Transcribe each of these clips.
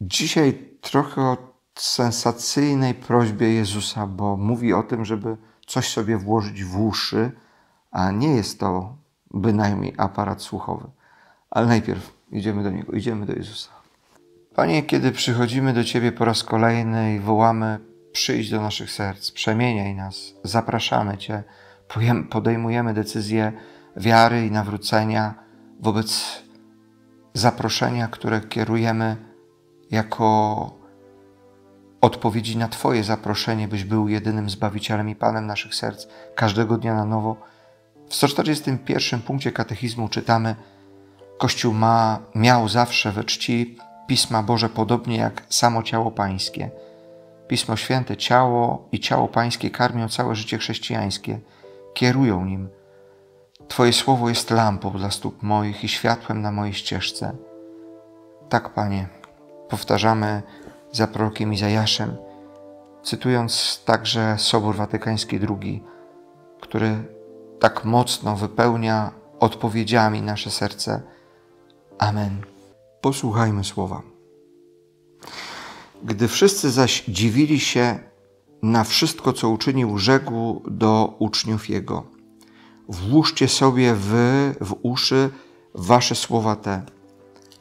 Dzisiaj trochę o sensacyjnej prośbie Jezusa, bo mówi o tym, żeby coś sobie włożyć w uszy, a nie jest to bynajmniej aparat słuchowy. Ale najpierw idziemy do Niego, idziemy do Jezusa. Panie, kiedy przychodzimy do Ciebie po raz kolejny i wołamy, przyjdź do naszych serc, przemieniaj nas, zapraszamy Cię, podejmujemy decyzję wiary i nawrócenia wobec zaproszenia, które kierujemy jako odpowiedzi na Twoje zaproszenie, byś był jedynym Zbawicielem i Panem naszych serc każdego dnia na nowo. W 141 punkcie katechizmu czytamy: Kościół ma, miał zawsze we czci Pisma Boże podobnie jak samo ciało Pańskie. Pismo Święte, ciało i ciało Pańskie karmią całe życie chrześcijańskie, kierują nim. Twoje słowo jest lampą dla stóp moich i światłem na mojej ścieżce. Tak, Panie, powtarzamy za prorokiem Izajaszem, cytując także Sobór Watykański II, który tak mocno wypełnia odpowiedziami nasze serce. Amen. Posłuchajmy słowa. Gdy wszyscy zaś dziwili się na wszystko, co uczynił, rzekł do uczniów jego: Włóżcie sobie wy w uszy wasze słowa te,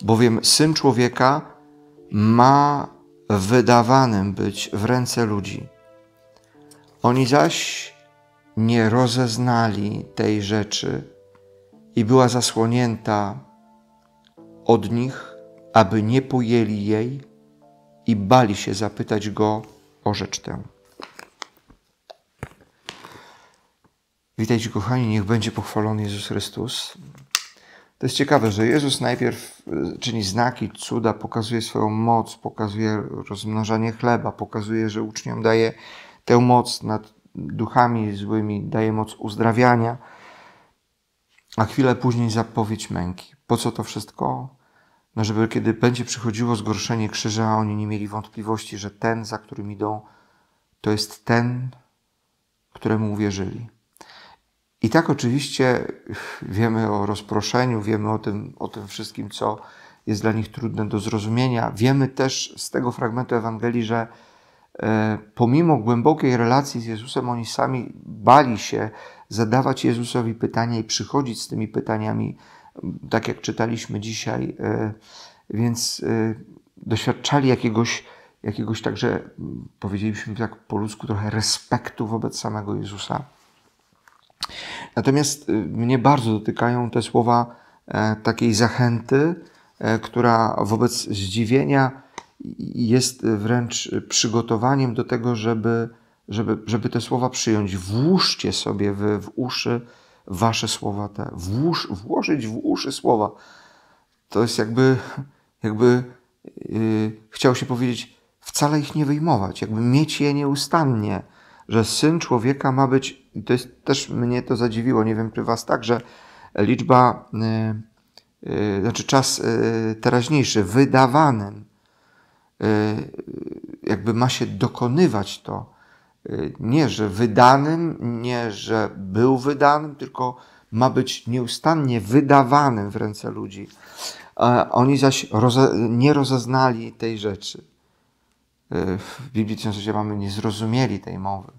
bowiem syn człowieka ma wydawanym być w ręce ludzi. Oni zaś nie rozeznali tej rzeczy i była zasłonięta od nich, aby nie pojęli jej i bali się zapytać go o rzecz tę. Witajcie kochani, niech będzie pochwalony Jezus Chrystus. To jest ciekawe, że Jezus najpierw e, czyni znaki, cuda, pokazuje swoją moc, pokazuje rozmnażanie chleba, pokazuje, że uczniom daje tę moc nad duchami złymi, daje moc uzdrawiania, a chwilę później zapowiedź męki. Po co to wszystko? No, żeby kiedy będzie przychodziło zgorszenie krzyża, oni nie mieli wątpliwości, że ten, za którym idą, to jest ten, któremu uwierzyli. I tak oczywiście wiemy o rozproszeniu, wiemy o tym, o tym wszystkim, co jest dla nich trudne do zrozumienia. Wiemy też z tego fragmentu Ewangelii, że e, pomimo głębokiej relacji z Jezusem, oni sami bali się zadawać Jezusowi pytania i przychodzić z tymi pytaniami, tak jak czytaliśmy dzisiaj, e, więc e, doświadczali jakiegoś, jakiegoś także, powiedzielibyśmy tak po ludzku, trochę respektu wobec samego Jezusa. Natomiast y, mnie bardzo dotykają te słowa e, takiej zachęty, e, która wobec zdziwienia jest wręcz przygotowaniem do tego, żeby, żeby, żeby te słowa przyjąć. Włóżcie sobie w, w uszy wasze słowa te. Włóż, włożyć w uszy słowa. To jest jakby, jakby yy, chciał się powiedzieć, wcale ich nie wyjmować, jakby mieć je nieustannie, że syn człowieka ma być, i to jest, też mnie to zadziwiło, nie wiem czy was tak, że liczba, y, y, znaczy czas y, teraźniejszy, wydawanym, y, jakby ma się dokonywać to, y, nie że wydanym, nie że był wydanym, tylko ma być nieustannie wydawanym w ręce ludzi. Oni zaś roze, nie rozeznali tej rzeczy w Biblii często się mamy nie zrozumieli tej mowy.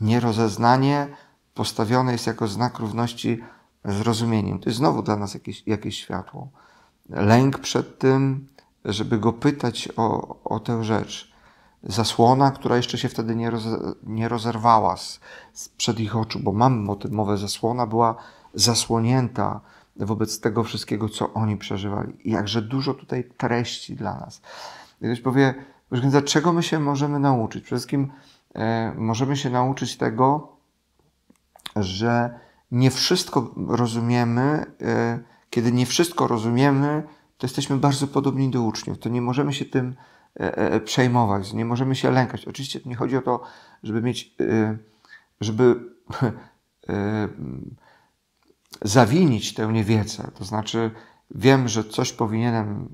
Nierozeznanie postawione jest jako znak równości zrozumieniem. To jest znowu dla nas jakieś, jakieś światło. Lęk przed tym, żeby go pytać o, o tę rzecz. Zasłona, która jeszcze się wtedy nie, roz, nie rozerwała z, z przed ich oczu, bo mam o tym mowę, zasłona była zasłonięta wobec tego wszystkiego, co oni przeżywali. I jakże dużo tutaj treści dla nas. Ktoś powie, Proszę czego my się możemy nauczyć? Przede wszystkim e, możemy się nauczyć tego, że nie wszystko rozumiemy. E, kiedy nie wszystko rozumiemy, to jesteśmy bardzo podobni do uczniów. To nie możemy się tym e, e, e przejmować, nie możemy się lękać. Oczywiście nie chodzi o to, żeby mieć, e, żeby zawinić tę niewiedzę. To znaczy, wiem, że coś powinienem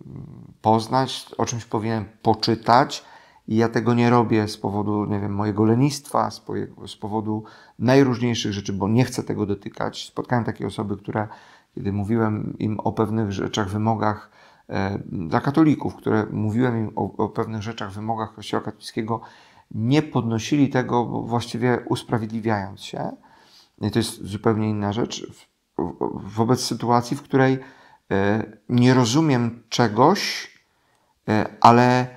poznać, o czymś powinienem poczytać. I ja tego nie robię z powodu, nie wiem, mojego lenistwa, z, powodu najróżniejszych rzeczy, bo nie chcę tego dotykać. Spotkałem takie osoby, które, kiedy mówiłem im o pewnych rzeczach, wymogach e, dla katolików, które mówiłem im o, o pewnych rzeczach, wymogach Kościoła katolickiego, nie podnosili tego właściwie usprawiedliwiając się. I to jest zupełnie inna rzecz wobec sytuacji, w której E, nie rozumiem czegoś, e, ale e,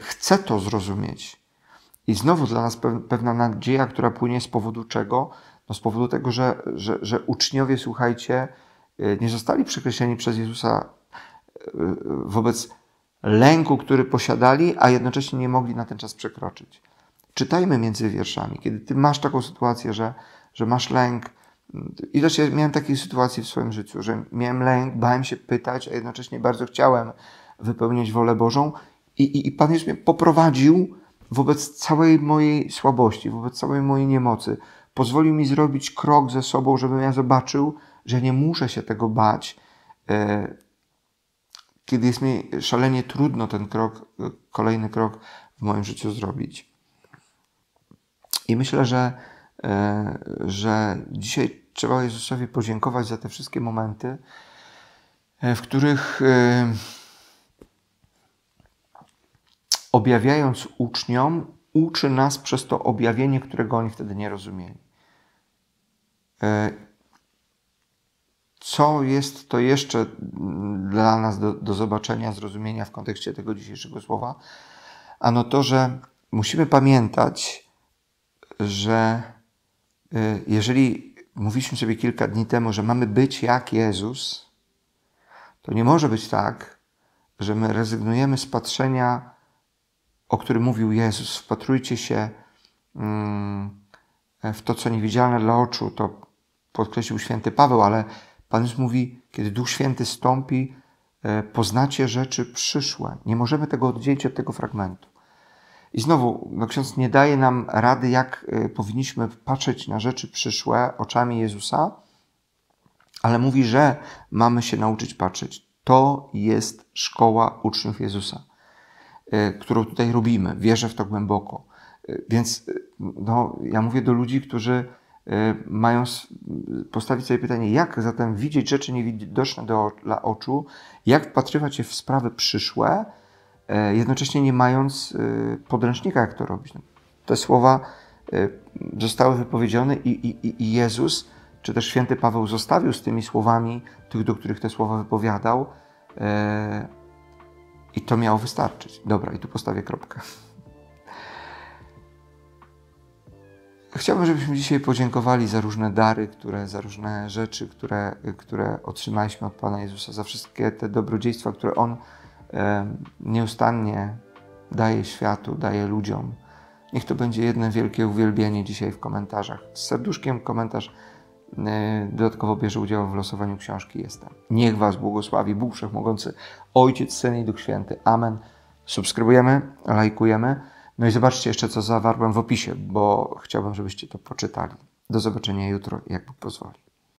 chcę to zrozumieć. I znowu dla nas pewna nadzieja, która płynie z powodu czego? No z powodu tego, że, że, że uczniowie, słuchajcie, nie zostali przekreśleni przez Jezusa wobec lęku, który posiadali, a jednocześnie nie mogli na ten czas przekroczyć. Czytajmy między wierszami. Kiedy ty masz taką sytuację, że, że masz lęk, Ileż ja miałem takiej sytuacji w swoim życiu, że miałem lęk, bałem się pytać, a jednocześnie bardzo chciałem wypełniać wolę Bożą i, i, i Pan Jezus mnie poprowadził wobec całej mojej słabości, wobec całej mojej niemocy. Pozwolił mi zrobić krok ze sobą, żebym ja zobaczył, że nie muszę się tego bać, e, kiedy jest mi szalenie trudno ten krok, kolejny krok w moim życiu zrobić. I myślę, że, e, że dzisiaj trzeba Jezusowi podziękować za te wszystkie momenty, e, w których e, objawiając uczniom, uczy nas przez to objawienie, którego oni wtedy nie rozumieli. E, co jest to jeszcze dla nas do, do zobaczenia, zrozumienia w kontekście tego dzisiejszego słowa? Ano to, że musimy pamiętać, że jeżeli mówiliśmy sobie kilka dni temu, że mamy być jak Jezus, to nie może być tak, że my rezygnujemy z patrzenia, o którym mówił Jezus. Wpatrujcie się mm, w to, co niewidzialne dla oczu. To podkreślił święty Paweł, ale Pan Jezus mówi, kiedy Duch Święty stąpi, e, poznacie rzeczy przyszłe. Nie możemy tego oddzielić od tego fragmentu. I znowu, no ksiądz nie daje nam rady, jak y, powinniśmy patrzeć na rzeczy przyszłe oczami Jezusa, ale mówi, że mamy się nauczyć patrzeć. To jest szkoła uczniów Jezusa, y, którą tutaj robimy. Wierzę w to głęboko. Y, więc no, ja mówię do ludzi, którzy mają postawić sobie pytanie, jak zatem widzieć rzeczy niewidoczne dla oczu, jak wpatrywać się w sprawy przyszłe, E, jednocześnie nie mając e, podręcznika, jak to robić. No, te słowa e, zostały wypowiedziane i, i, i Jezus, czy też święty Paweł zostawił z tymi słowami tych, do których te słowa wypowiadał, i to miało wystarczyć. Dobra, i tu postawię kropkę. Chciałbym, żebyśmy dzisiaj podziękowali za różne dary, które, za różne rzeczy, które, które otrzymaliśmy od Pana Jezusa, za wszystkie te dobrodziejstwa, które On E, nieustannie daje światu, daje ludziom. Niech to będzie jedno wielkie uwielbienie dzisiaj w komentarzach. Z serduszkiem komentarz e, dodatkowo bierze udział w losowaniu książki Jestem. Niech Was błogosławi Bóg Wszechmogący, Ojciec, Syn i Duch Święty. Amen. Subskrybujemy, lajkujemy. No i zobaczcie jeszcze, co zawarłem w opisie, bo chciałbym, żebyście to poczytali. Do zobaczenia jutro, jak Bóg pozwoli.